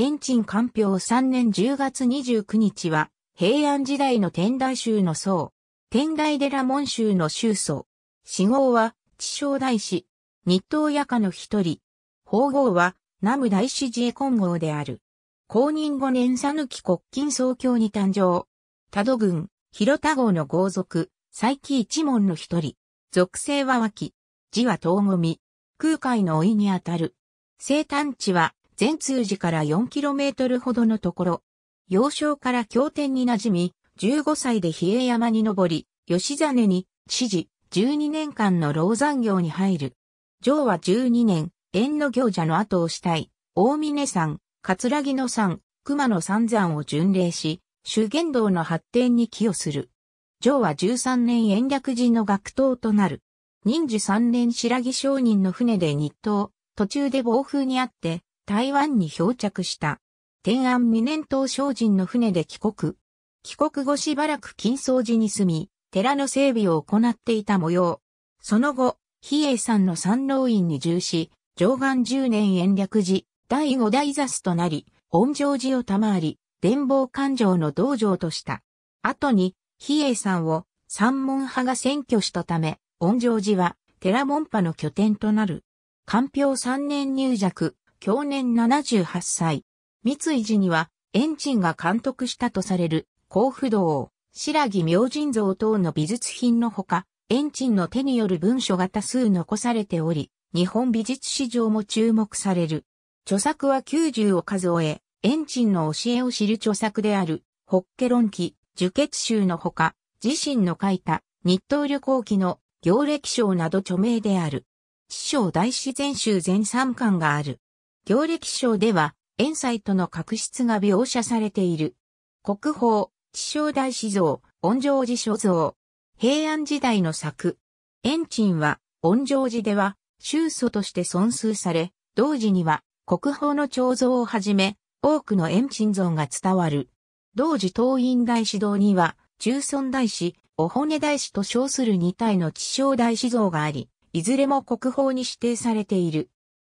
延鎮官票3年10月29日は、平安時代の天台宗の僧、天台寺門宗の宗祖。死号は、地小大師、日東夜家の一人。法号は、南無大師寺金号である。公認5年佐抜国金総教に誕生。多度郡、広田郷の豪族、佐伯一門の一人。属性は脇、字は東み。空海の老いにあたる。生誕地は、全通寺から 4km ほどのところ、幼少から経典に馴染み、15歳で比叡山に登り、吉真に、知事、12年間の老山行に入る。上は12年、縁の行者の後をしたい、大峰山、葛城の山、熊野三山を巡礼し、修験道の発展に寄与する。上は13年延暦寺の学頭となる。任時3年白木商人の船で日東、途中で暴風にあって、台湾に漂着した。天安二年頭商人の船で帰国。帰国後しばらく金掃寺に住み、寺の整備を行っていた模様。その後、比叡山の三老院に従し、上岸十年延暦寺、第五大雑となり、恩情寺を賜り、伝法勘定の道場とした。後に、比叡山を三門派が占拠したため、恩情寺は寺門派の拠点となる。官票三年入弱、去年78歳。三井寺には、エンチンが監督したとされる、甲府道、白木明神像等の美術品のほか、エンチンの手による文書が多数残されており、日本美術史上も注目される。著作は90を数え、エンチンの教えを知る著作である、ホッケ論記、受血集のほか、自身の書いた、日東旅行記の行歴章など著名である。師匠大自然集全3巻がある。行歴書では、遠斎との確執が描写されている。国宝、地正大史像、恩城寺所像。平安時代の作。遠鎮は、恩城寺では、宗祖として尊崇され、同時には、国宝の彫像をはじめ、多くの遠鎮像が伝わる。同時東院大師堂には、中村大師、お骨大師と称する2体の地正大師像があり、いずれも国宝に指定されている。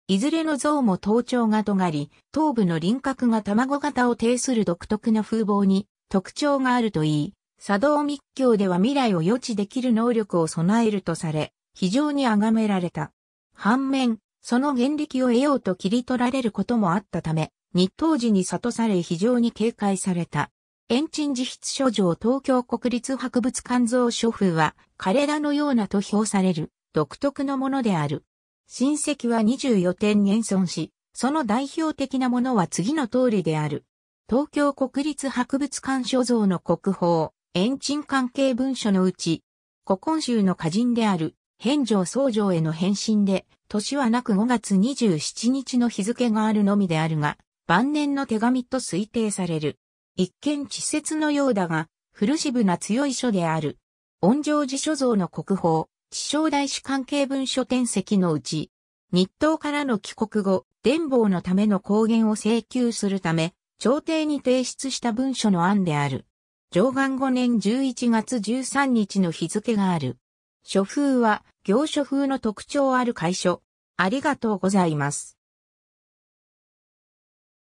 いずれの像も頭頂が尖り、頭部の輪郭が卵型を呈する独特な風貌に特徴があるといい、茶道密教では未来を予知できる能力を備えるとされ、非常に崇められた。反面、その原力を得ようと切り取られることもあったため、日東寺に悟され非常に警戒された。チ鎮自筆書上東京国立博物館像書風は、彼らのようなと評される、独特のものである。親戚は24点現存し、その代表的なものは次の通りである。東京国立博物館所蔵の国宝、延賃関係文書のうち、古今集の歌人である、返上僧上への返信で、年はなく5月27日の日付があるのみであるが、晩年の手紙と推定される。一見稚拙のようだが、古渋な強い書である。恩上寺所蔵の国宝、地商大使関係文書転籍のうち、日東からの帰国後、伝法のための公言を請求するため、朝廷に提出した文書の案である。上岸5年11月13日の日付がある。書風は、行書風の特徴ある会所。ありがとうございます。